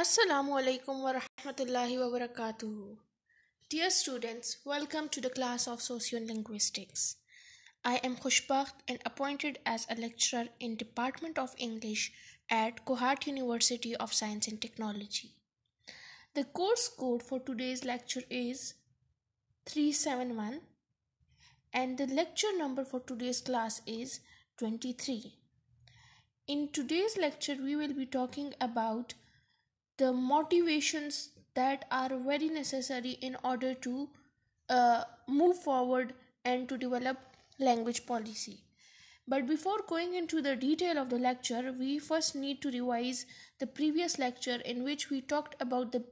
Assalamu alaikum wa rahmatullahi wa Dear students, welcome to the class of sociolinguistics. I am Khushbakht and appointed as a lecturer in Department of English at Kohat University of Science and Technology. The course code for today's lecture is 371 and the lecture number for today's class is 23. In today's lecture we will be talking about the motivations that are very necessary in order to uh, move forward and to develop language policy. But before going into the detail of the lecture, we first need to revise the previous lecture in which we talked about the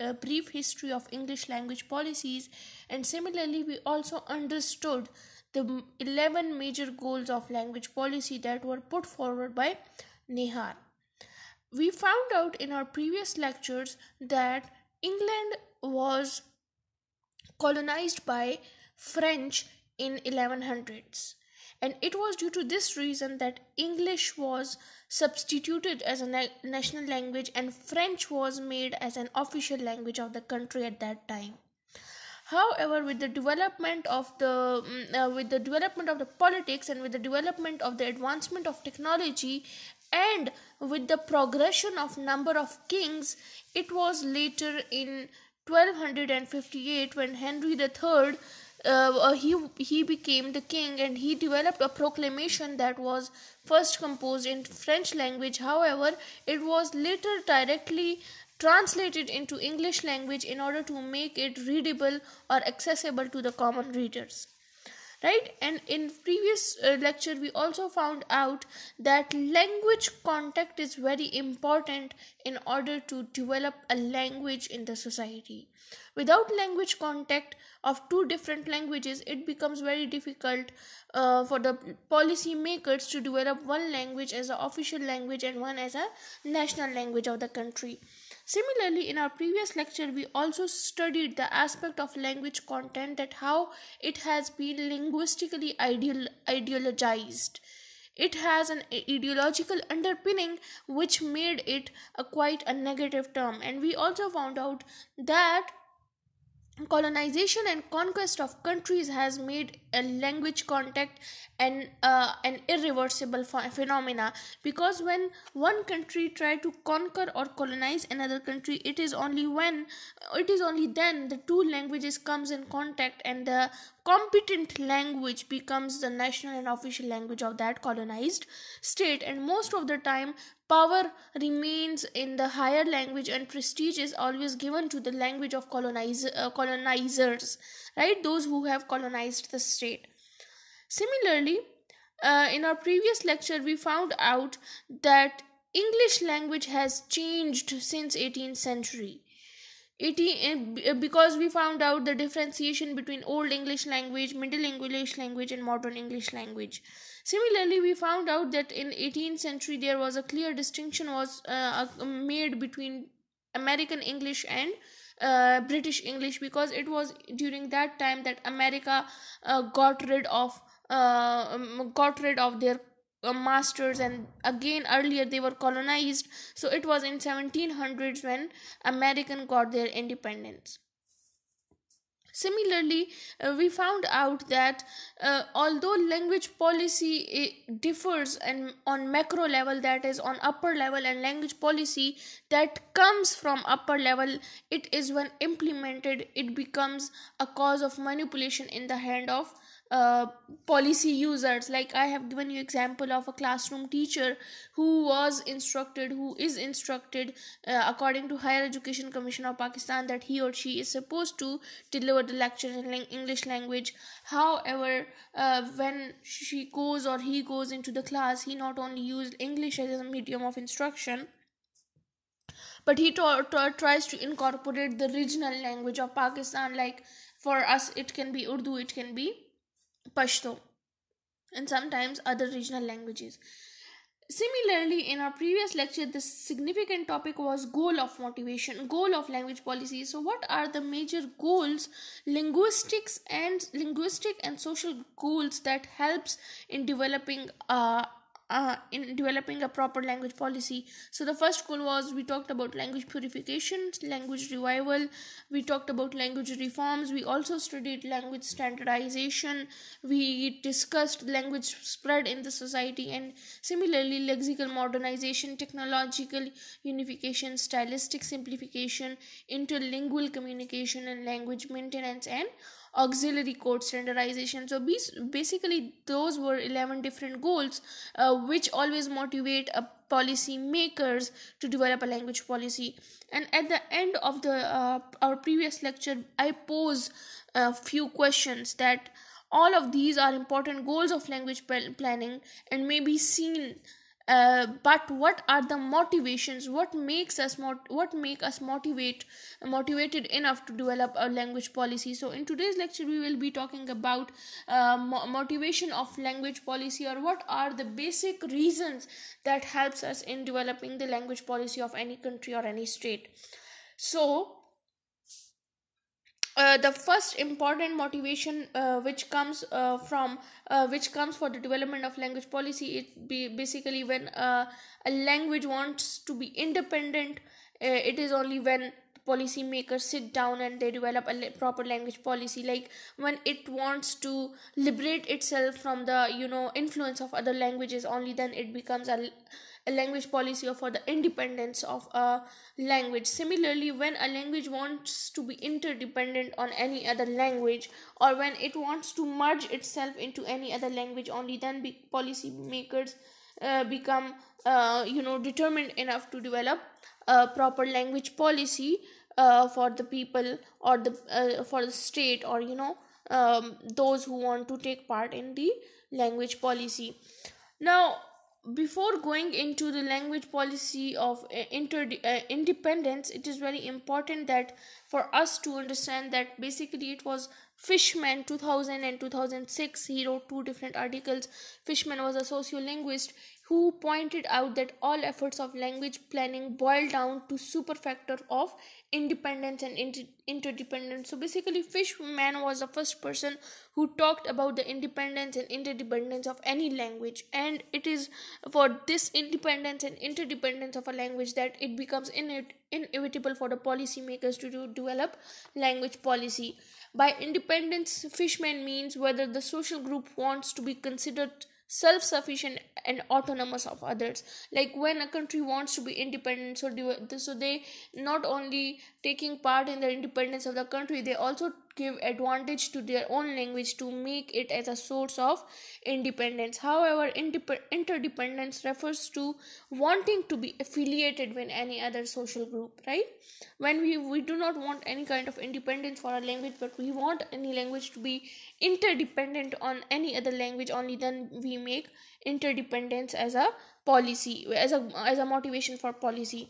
uh, brief history of English language policies, and similarly, we also understood the 11 major goals of language policy that were put forward by Nehar. We found out in our previous lectures that England was colonized by French in 1100s and it was due to this reason that English was substituted as a na- national language and French was made as an official language of the country at that time however with the development of the mm, uh, with the development of the politics and with the development of the advancement of technology and with the progression of number of kings it was later in 1258 when henry iii uh, uh, he he became the king and he developed a proclamation that was first composed in french language however it was later directly translated into english language in order to make it readable or accessible to the common readers right and in previous uh, lecture we also found out that language contact is very important in order to develop a language in the society without language contact of two different languages it becomes very difficult uh, for the policy makers to develop one language as an official language and one as a national language of the country Similarly, in our previous lecture, we also studied the aspect of language content that how it has been linguistically ideal, ideologized. It has an ideological underpinning which made it a quite a negative term, and we also found out that colonization and conquest of countries has made a language contact and uh, an irreversible ph- phenomena because when one country try to conquer or colonize another country it is only when it is only then the two languages comes in contact and the competent language becomes the national and official language of that colonized state and most of the time power remains in the higher language and prestige is always given to the language of colonizer, uh, colonizers right those who have colonized the state similarly uh, in our previous lecture we found out that english language has changed since 18th century it eh, eh, because we found out the differentiation between old english language middle english language and modern english language similarly we found out that in 18th century there was a clear distinction was uh, made between american english and uh, british english because it was during that time that america uh, got rid of uh, um, got rid of their masters and again earlier they were colonized so it was in 1700s when american got their independence similarly uh, we found out that uh, although language policy eh, differs and on macro level that is on upper level and language policy that comes from upper level it is when implemented it becomes a cause of manipulation in the hand of uh, policy users like i have given you example of a classroom teacher who was instructed who is instructed uh, according to higher education commission of pakistan that he or she is supposed to deliver the lecture in english language however uh, when she goes or he goes into the class he not only used english as a medium of instruction but he t- t- tries to incorporate the regional language of pakistan like for us it can be urdu it can be Pashto, and sometimes other regional languages. Similarly, in our previous lecture, the significant topic was goal of motivation, goal of language policy. So, what are the major goals, linguistics and linguistic and social goals that helps in developing uh, uh, in developing a proper language policy. So the first goal was we talked about language purification, language revival, we talked about language reforms, we also studied language standardization, we discussed language spread in the society and similarly lexical modernization, technological unification, stylistic simplification, interlingual communication and language maintenance and auxiliary code standardization so basically those were 11 different goals uh, which always motivate a uh, policy makers to develop a language policy and at the end of the uh, our previous lecture i pose a few questions that all of these are important goals of language planning and may be seen uh, but what are the motivations what makes us mot- what make us motivate motivated enough to develop a language policy so in today's lecture we will be talking about uh, mo- motivation of language policy or what are the basic reasons that helps us in developing the language policy of any country or any state so uh, the first important motivation uh, which comes uh, from uh, which comes for the development of language policy it be basically when uh, a language wants to be independent it is only when policymakers sit down and they develop a proper language policy like when it wants to liberate itself from the you know influence of other languages only then it becomes a a language policy or for the independence of a language. Similarly, when a language wants to be interdependent on any other language or when it wants to merge itself into any other language, only then be- policy makers uh, become uh, you know determined enough to develop a proper language policy uh, for the people or the uh, for the state or you know um, those who want to take part in the language policy now before going into the language policy of uh, inter, uh, independence it is very important that for us to understand that basically it was fishman 2000 and 2006 he wrote two different articles fishman was a sociolinguist who pointed out that all efforts of language planning boil down to super factor of independence and inter- interdependence so basically fishman was the first person who talked about the independence and interdependence of any language and it is for this independence and interdependence of a language that it becomes in- inevitable for the policymakers to do- develop language policy by independence fishman means whether the social group wants to be considered self sufficient and autonomous of others like when a country wants to be independent so do, so they not only taking part in the independence of the country they also give advantage to their own language to make it as a source of independence however interdependence refers to wanting to be affiliated with any other social group right when we we do not want any kind of independence for a language but we want any language to be interdependent on any other language only then we make interdependence as a policy as a as a motivation for policy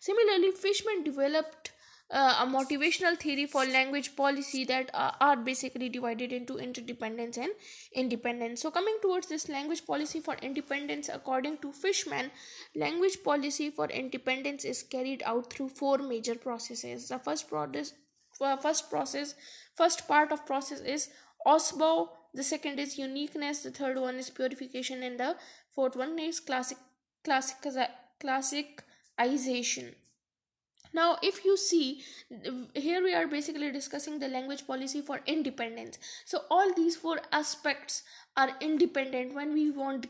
similarly fishman developed uh, a motivational theory for language policy that are, uh, are basically divided into interdependence and independence. So, coming towards this language policy for independence, according to Fishman, language policy for independence is carried out through four major processes. The first process, uh, first process, first part of process is OSBO. The second is uniqueness. The third one is purification, and the fourth one is classic, classic, classicization now if you see here we are basically discussing the language policy for independence so all these four aspects are independent when we want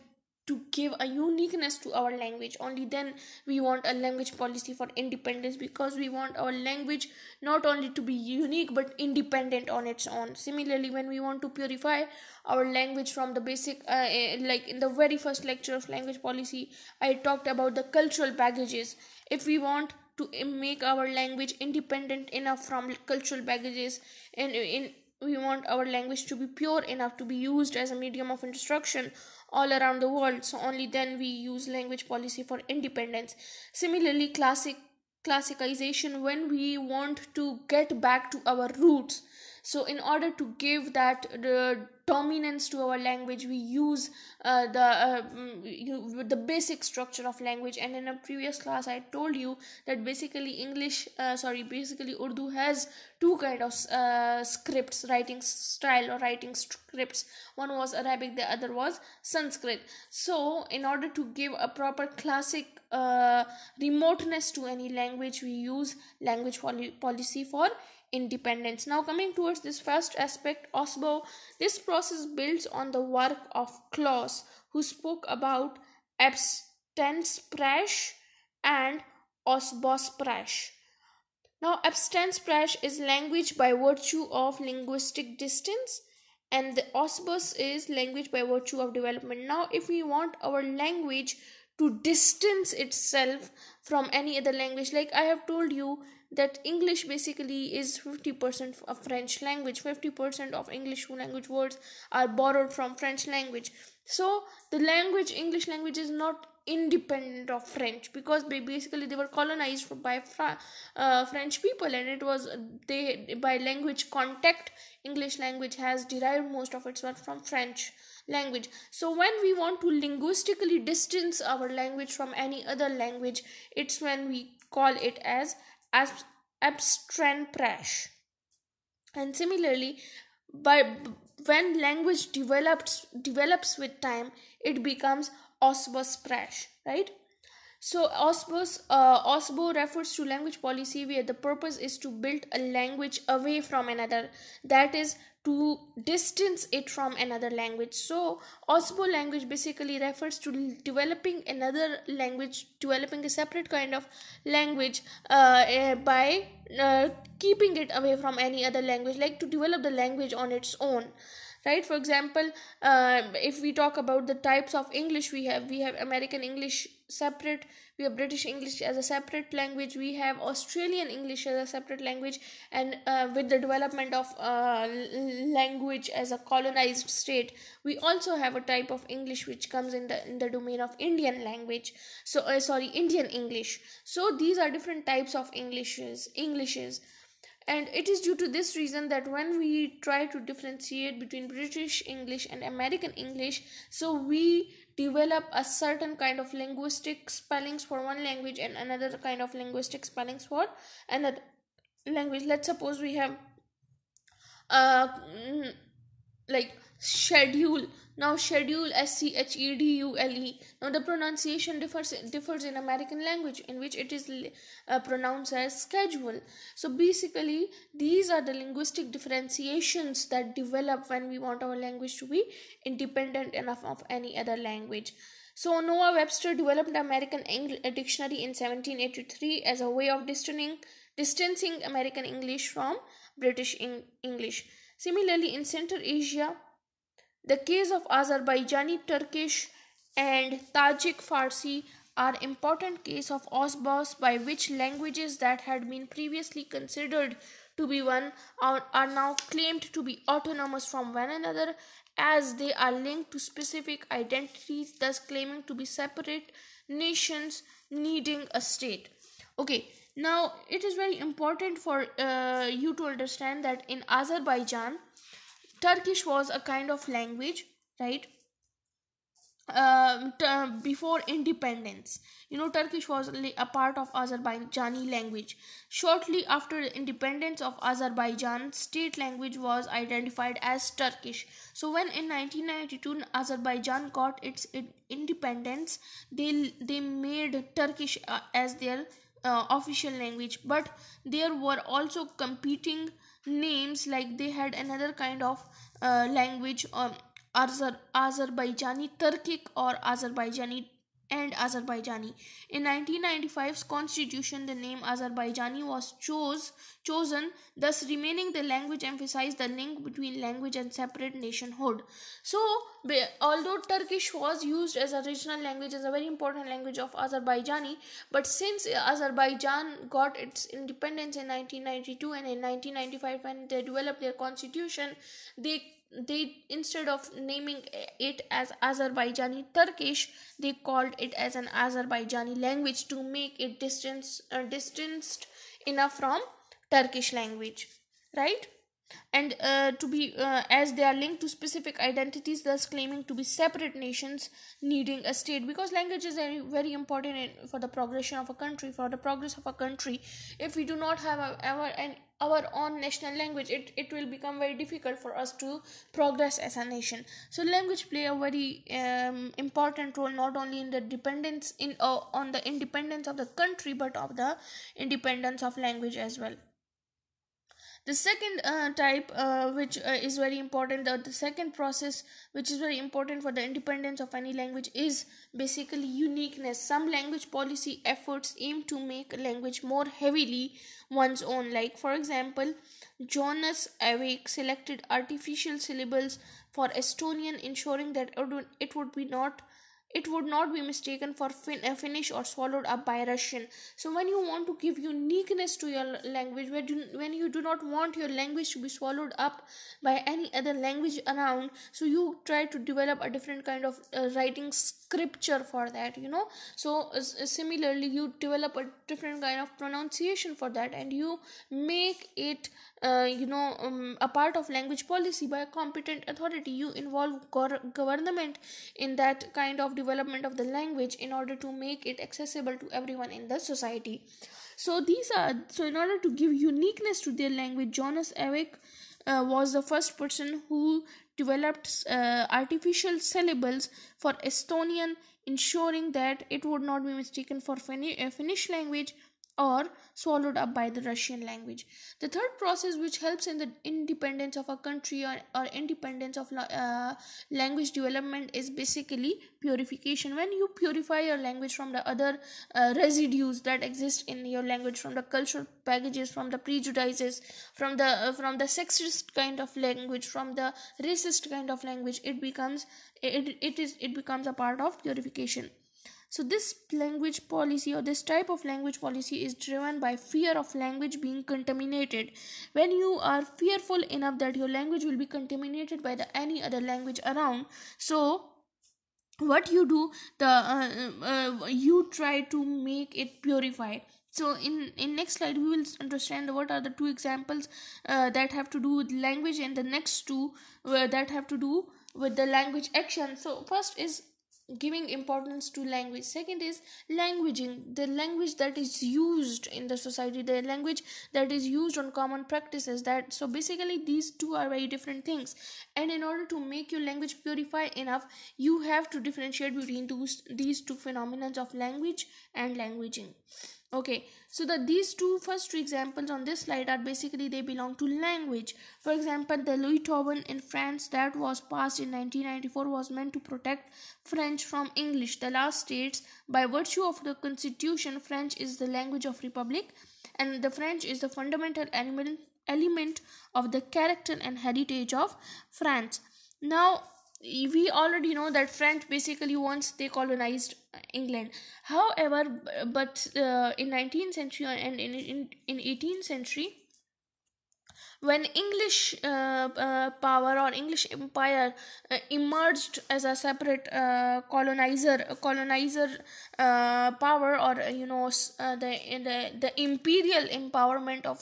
to give a uniqueness to our language only then we want a language policy for independence because we want our language not only to be unique but independent on its own similarly when we want to purify our language from the basic uh, eh, like in the very first lecture of language policy i talked about the cultural baggages if we want to make our language independent enough from cultural baggages and in we want our language to be pure enough to be used as a medium of instruction all around the world so only then we use language policy for independence similarly classic classicization when we want to get back to our roots so in order to give that uh, dominance to our language we use uh, the uh, mm, you, the basic structure of language and in a previous class i told you that basically english uh, sorry basically urdu has two kind of uh, scripts writing style or writing scripts one was arabic the other was sanskrit so in order to give a proper classic uh, remoteness to any language we use language poli- policy for independence. Now, coming towards this first aspect, Osbo, this process builds on the work of Claus, who spoke about abstentsprech and osbosprech. Now, abstentsprech is language by virtue of linguistic distance, and the osbos is language by virtue of development. Now, if we want our language to distance itself from any other language, like I have told you, that english basically is 50% of french language 50% of english language words are borrowed from french language so the language english language is not independent of french because they basically they were colonized by Fra- uh, french people and it was they by language contact english language has derived most of its word from french language so when we want to linguistically distance our language from any other language it's when we call it as abstract prash. And similarly, by, when language develops develops with time, it becomes osbos prash, right? So OSBO's, uh, OSBO refers to language policy where the purpose is to build a language away from another. That is, to distance it from another language. So, Osmo language basically refers to developing another language, developing a separate kind of language uh, eh, by uh, keeping it away from any other language, like to develop the language on its own right for example uh, if we talk about the types of english we have we have american english separate we have british english as a separate language we have australian english as a separate language and uh, with the development of uh, language as a colonized state we also have a type of english which comes in the in the domain of indian language so uh, sorry indian english so these are different types of englishes englishes and it is due to this reason that when we try to differentiate between british english and american english so we develop a certain kind of linguistic spellings for one language and another kind of linguistic spellings for another language let's suppose we have uh mm, like schedule now schedule s c h e d u l e now the pronunciation differs differs in american language in which it is uh, pronounced as schedule so basically these are the linguistic differentiations that develop when we want our language to be independent enough of any other language so noah webster developed the american English dictionary in 1783 as a way of distancing distancing american english from british english similarly in central asia the case of Azerbaijani Turkish and Tajik Farsi are important case of osbos by which languages that had been previously considered to be one are, are now claimed to be autonomous from one another as they are linked to specific identities thus claiming to be separate nations needing a state okay now it is very important for uh, you to understand that in azerbaijan Turkish was a kind of language, right? Uh, t- uh, before independence. You know, Turkish was a part of Azerbaijani language. Shortly after the independence of Azerbaijan, state language was identified as Turkish. So, when in 1992 Azerbaijan got its independence, they they made Turkish uh, as their uh, official language. But there were also competing names like they had another kind of uh, language or um, Azer- Azerbaijani Turkic or Azerbaijani and Azerbaijani. In 1995's constitution, the name Azerbaijani was chose, chosen, thus remaining the language emphasized the link between language and separate nationhood. So, although Turkish was used as a regional language, as a very important language of Azerbaijani, but since Azerbaijan got its independence in 1992 and in 1995 when they developed their constitution, they they instead of naming it as Azerbaijani Turkish, they called it as an Azerbaijani language to make it distance uh, distanced enough from Turkish language, right? and uh, to be uh, as they are linked to specific identities thus claiming to be separate nations needing a state because language is very, very important in, for the progression of a country for the progress of a country if we do not have our an our own national language it, it will become very difficult for us to progress as a nation so language play a very um, important role not only in the dependence in uh, on the independence of the country but of the independence of language as well the second uh, type uh, which uh, is very important the, the second process which is very important for the independence of any language is basically uniqueness some language policy efforts aim to make language more heavily one's own like for example jonas awake selected artificial syllables for estonian ensuring that it would be not it would not be mistaken for fin- uh, Finnish or swallowed up by Russian. So when you want to give uniqueness to your language, when you, when you do not want your language to be swallowed up by any other language around, so you try to develop a different kind of uh, writing scripture for that, you know. So uh, uh similarly, you develop a different kind of pronunciation for that, and you make it uh, you know um, a part of language policy by a competent authority you involve government in that kind of development of the language in order to make it accessible to everyone in the society so these are so in order to give uniqueness to their language jonas ewick uh, was the first person who developed uh, artificial syllables for estonian ensuring that it would not be mistaken for uh, Finnish language or swallowed up by the Russian language. The third process, which helps in the independence of a country or, or independence of uh, language development, is basically purification. When you purify your language from the other uh, residues that exist in your language, from the cultural packages, from the prejudices, from the uh, from the sexist kind of language, from the racist kind of language, it becomes it, it is it becomes a part of purification so this language policy or this type of language policy is driven by fear of language being contaminated when you are fearful enough that your language will be contaminated by the any other language around so what you do the uh, uh, uh you try to make it purified so in in next slide we will understand what are the two examples uh, that have to do with language and the next two uh, that have to do with the language action so first is giving importance to language second is languaging the language that is used in the society the language that is used on common practices that so basically these two are very different things and in order to make your language purify enough you have to differentiate between those, these two phenomena of language and languaging okay so that these two first two examples on this slide are basically they belong to language for example the louis tobin in france that was passed in 1994 was meant to protect french from english the last states by virtue of the constitution french is the language of republic and the french is the fundamental element element of the character and heritage of france now we already know that french basically once they colonized england however but uh, in 19th century and in, in, in 18th century when english uh, uh, power or english empire uh, emerged as a separate uh, colonizer colonizer uh, power or you know the, the the imperial empowerment of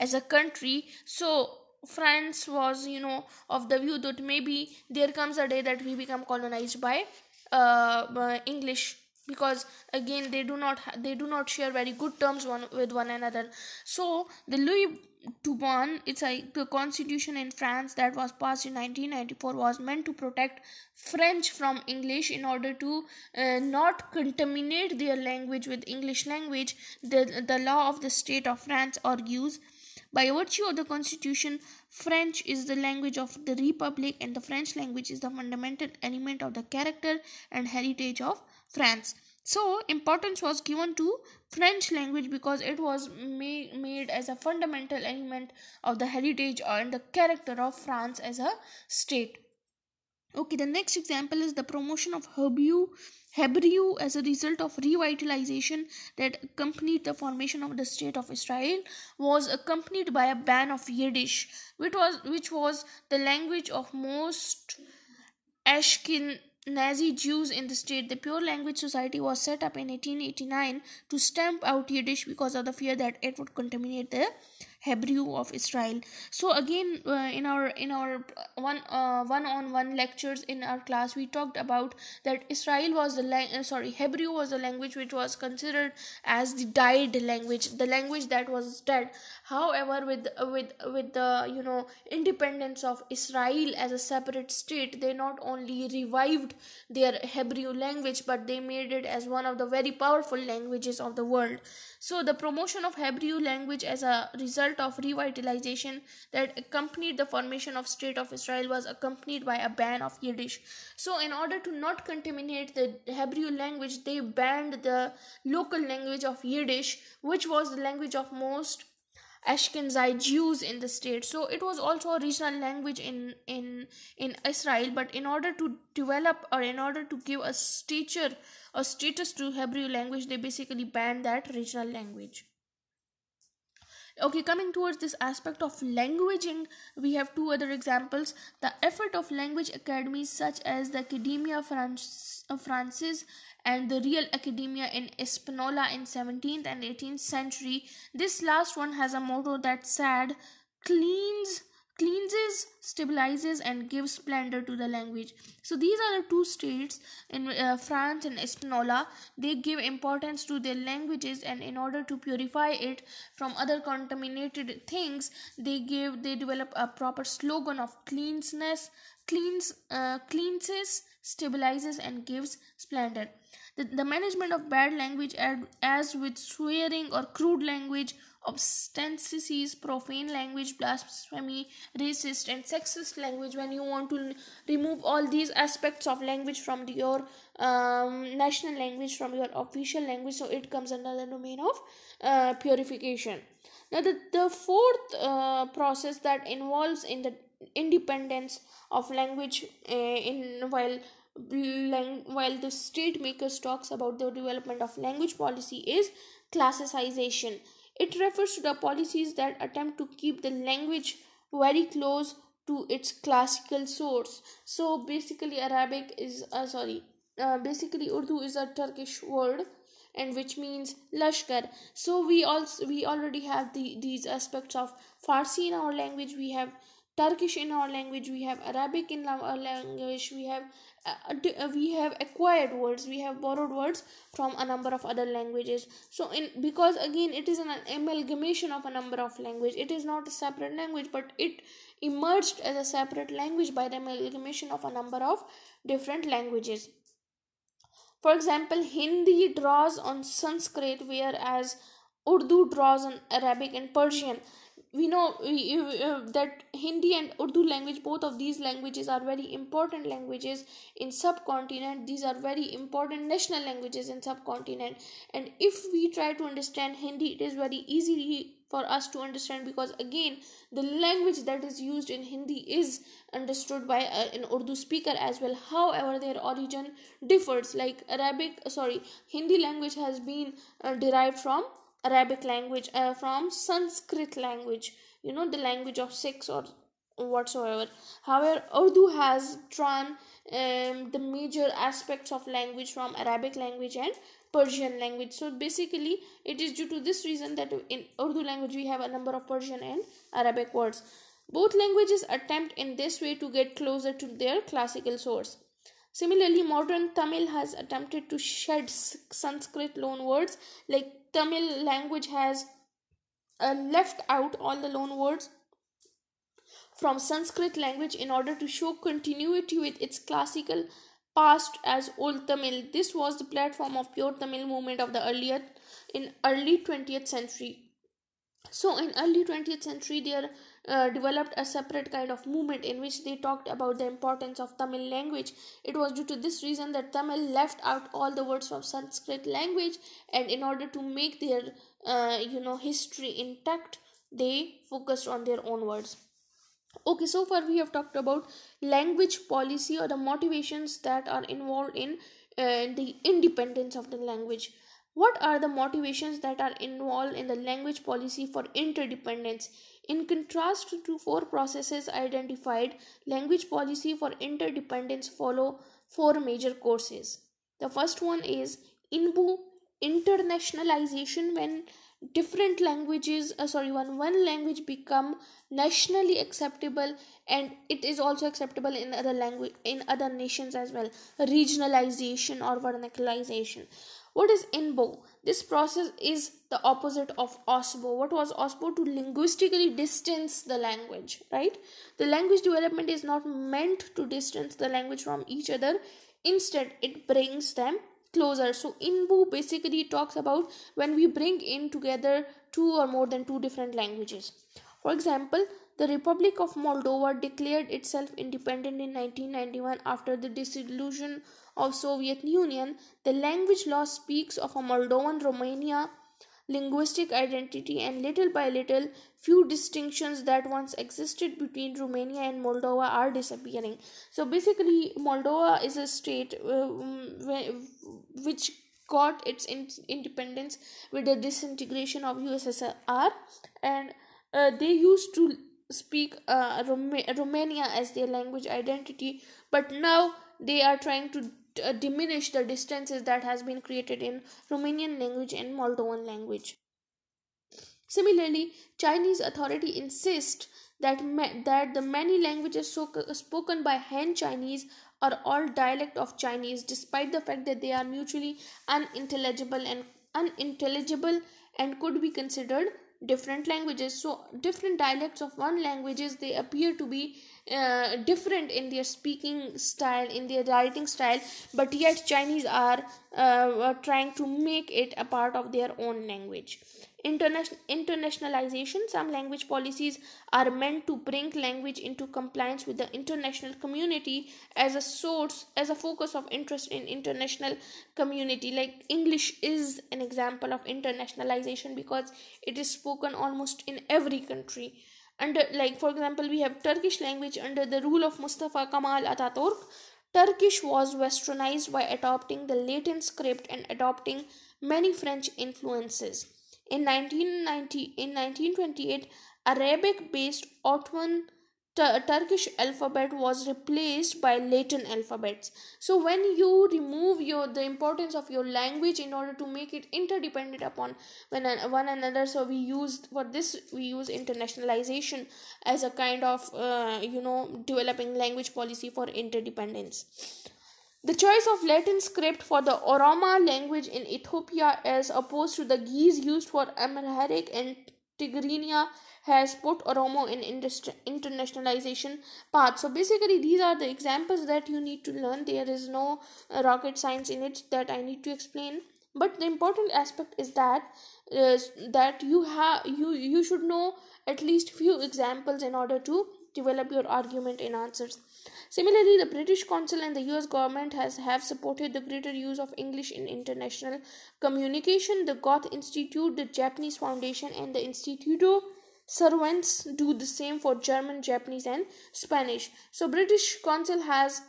as a country so france was you know of the view that maybe there comes a day that we become colonized by uh, english because again they do not they do not share very good terms one with one another so the louis Dubon, it's a the constitution in France that was passed in 1994 was meant to protect French from English in order to uh, not contaminate their language with English language. The, the law of the state of France argues by virtue of the constitution, French is the language of the republic, and the French language is the fundamental element of the character and heritage of France. So, importance was given to French language because it was ma- made as a fundamental element of the heritage and the character of France as a state. Okay, the next example is the promotion of Hebrew, Hebrew as a result of revitalization that accompanied the formation of the state of Israel was accompanied by a ban of Yiddish, which was which was the language of most Ashkenazi Jews in the state. The Pure Language Society was set up in 1889 to stamp out Yiddish because of the fear that it would contaminate the hebrew of israel so again uh, in our in our uh, one uh, one on one lectures in our class we talked about that israel was the language. Uh, sorry hebrew was the language which was considered as the died language the language that was dead however with with with the you know independence of israel as a separate state they not only revived their hebrew language but they made it as one of the very powerful languages of the world so, the promotion of Hebrew language as a result of revitalization that accompanied the formation of State of Israel was accompanied by a ban of Yiddish. So, in order to not contaminate the Hebrew language, they banned the local language of Yiddish, which was the language of most Ashkenazi Jews in the state. So it was also a regional language in in in Israel. But in order to develop or in order to give a stature a status to Hebrew language, they basically banned that regional language. Okay, coming towards this aspect of languaging, we have two other examples. The effort of language academies such as the Academia France, Francis and the real academia in Espanola in 17th and 18th century. This last one has a motto that said, cleans cleanses stabilizes and gives splendor to the language so these are the two states in uh, france and espanola they give importance to their languages and in order to purify it from other contaminated things they give they develop a proper slogan of cleanness cleans uh, cleanses stabilizes and gives splendor the, the management of bad language as with swearing or crude language obstinacies, profane language, blasphemy, racist, and sexist language. When you want to remove all these aspects of language from your um, national language, from your official language, so it comes under the domain of uh, purification. Now, the, the fourth uh, process that involves in the independence of language uh, in while while the state makers talks about the development of language policy is classicization it refers to the policies that attempt to keep the language very close to its classical source. So basically, Arabic is uh, sorry, uh, basically Urdu is a Turkish word and which means lashkar so we also we already have the these aspects of farsi in our language we have Turkish in our language, we have Arabic in our language, we have uh, uh, we have acquired words, we have borrowed words from a number of other languages. So in because again it is an amalgamation of a number of language. It is not a separate language, but it emerged as a separate language by the amalgamation of a number of different languages. For example, Hindi draws on Sanskrit, whereas Urdu draws on Arabic and Persian we know uh, that hindi and urdu language both of these languages are very important languages in subcontinent these are very important national languages in subcontinent and if we try to understand hindi it is very easy for us to understand because again the language that is used in hindi is understood by uh, an urdu speaker as well however their origin differs like arabic sorry hindi language has been uh, derived from arabic language uh, from sanskrit language you know the language of six or whatsoever however urdu has drawn um, the major aspects of language from arabic language and persian language so basically it is due to this reason that in urdu language we have a number of persian and arabic words both languages attempt in this way to get closer to their classical source Similarly, modern Tamil has attempted to shed Sanskrit loanwords like Tamil language has uh, left out all the loan words from Sanskrit language in order to show continuity with its classical past as Old Tamil. This was the platform of pure Tamil movement of the earlier in early 20th century. So in early 20th century there uh, developed a separate kind of movement in which they talked about the importance of Tamil language. It was due to this reason that Tamil left out all the words from Sanskrit language, and in order to make their uh, you know history intact, they focused on their own words. Okay, so far we have talked about language policy or the motivations that are involved in uh, the independence of the language. What are the motivations that are involved in the language policy for interdependence? In contrast to four processes identified, language policy for interdependence follow four major courses. The first one is INBU internationalization when different languages uh, sorry when one language become nationally acceptable and it is also acceptable in other language in other nations as well regionalization or vernacularization what is inbo this process is the opposite of osbo. What was osbo To linguistically distance the language, right? The language development is not meant to distance the language from each other, instead, it brings them closer. So, INBU basically talks about when we bring in together two or more than two different languages. For example, the Republic of Moldova declared itself independent in 1991 after the dissolution of Soviet Union. The language law speaks of a Moldovan Romania linguistic identity and little by little few distinctions that once existed between Romania and Moldova are disappearing. So basically Moldova is a state uh, which got its independence with the disintegration of USSR and uh, they used to speak uh, Roma- Romania as their language identity, but now they are trying to uh, diminish the distances that has been created in Romanian language and Moldovan language. Similarly, Chinese authority insist that ma- that the many languages so- spoken by Han Chinese are all dialect of Chinese, despite the fact that they are mutually unintelligible and unintelligible and could be considered different languages so different dialects of one languages they appear to be uh, different in their speaking style in their writing style but yet chinese are, uh, are trying to make it a part of their own language internationalization some language policies are meant to bring language into compliance with the international community as a source as a focus of interest in international community like english is an example of internationalization because it is spoken almost in every country under like for example we have turkish language under the rule of mustafa kemal ataturk turkish was westernized by adopting the latin script and adopting many french influences in, 1990, in 1928, Arabic based Ottoman Turkish alphabet was replaced by Latin alphabets. So when you remove your the importance of your language in order to make it interdependent upon when one another, so we use for this we use internationalization as a kind of uh, you know developing language policy for interdependence. The choice of Latin script for the Oroma language in Ethiopia as opposed to the Geese used for Amharic and Tigrinya has put Oromo in industri- internationalization path. So basically, these are the examples that you need to learn. There is no uh, rocket science in it that I need to explain. But the important aspect is that that you have you you should know at least few examples in order to develop your argument and answers. Similarly, the British Council and the US government has have supported the greater use of English in international communication. The Goethe Institute, the Japanese Foundation, and the Instituto Servants do the same for German, Japanese, and Spanish. So British Council has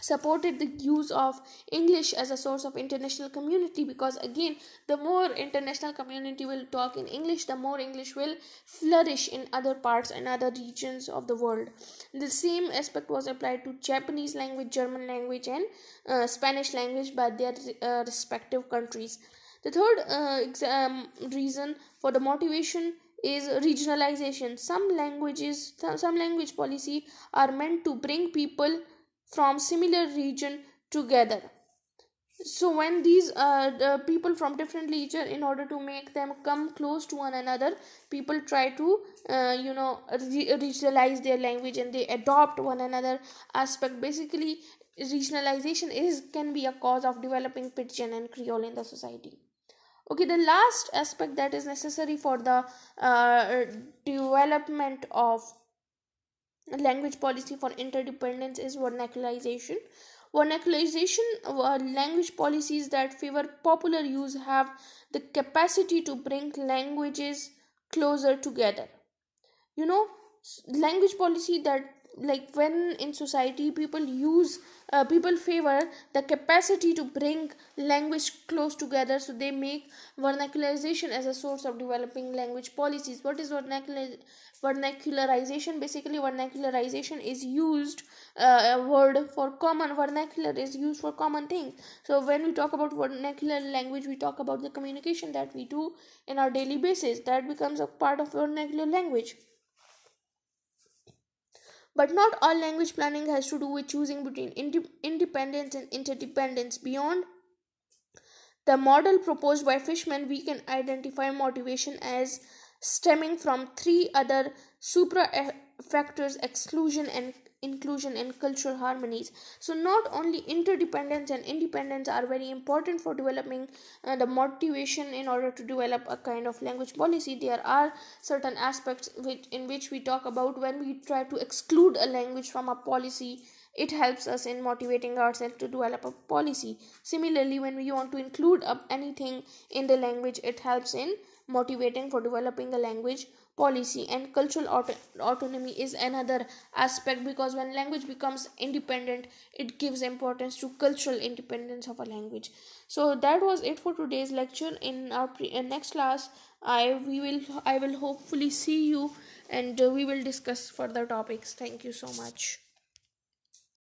supported the use of English as a source of international community because again the more international community will talk in English the more English will flourish in other parts and other regions of the world the same aspect was applied to Japanese language German language and uh, Spanish language by their uh, respective countries the third uh, exam reason for the motivation is regionalization some languages some language policy are meant to bring people from similar region together so when these uh, the people from different region in order to make them come close to one another people try to uh, you know re- regionalize their language and they adopt one another aspect basically regionalization is can be a cause of developing pidgin and creole in the society okay the last aspect that is necessary for the uh, development of language policy for interdependence is vernacularization vernacularization uh, language policies that favor popular use have the capacity to bring languages closer together you know language policy that like when in society people use uh, people favor the capacity to bring language close together so they make vernacularization as a source of developing language policies what is vernacular vernacularization basically vernacularization is used uh, a word for common vernacular is used for common things so when we talk about vernacular language we talk about the communication that we do in our daily basis that becomes a part of vernacular language but not all language planning has to do with choosing between ind- independence and interdependence. Beyond the model proposed by Fishman, we can identify motivation as stemming from three other supra eh, factors exclusion and inclusion and cultural harmonies so not only interdependence and independence are very important for developing uh, the motivation in order to develop a kind of language policy there are certain aspects which in which we talk about when we try to exclude a language from a policy it helps us in motivating ourselves to develop a policy similarly when we want to include anything in the language it helps in motivating for developing the language policy and cultural auto- autonomy is another aspect because when language becomes independent it gives importance to cultural independence of a language so that was it for today's lecture in our pre- uh, next class i we will i will hopefully see you and uh, we will discuss further topics thank you so much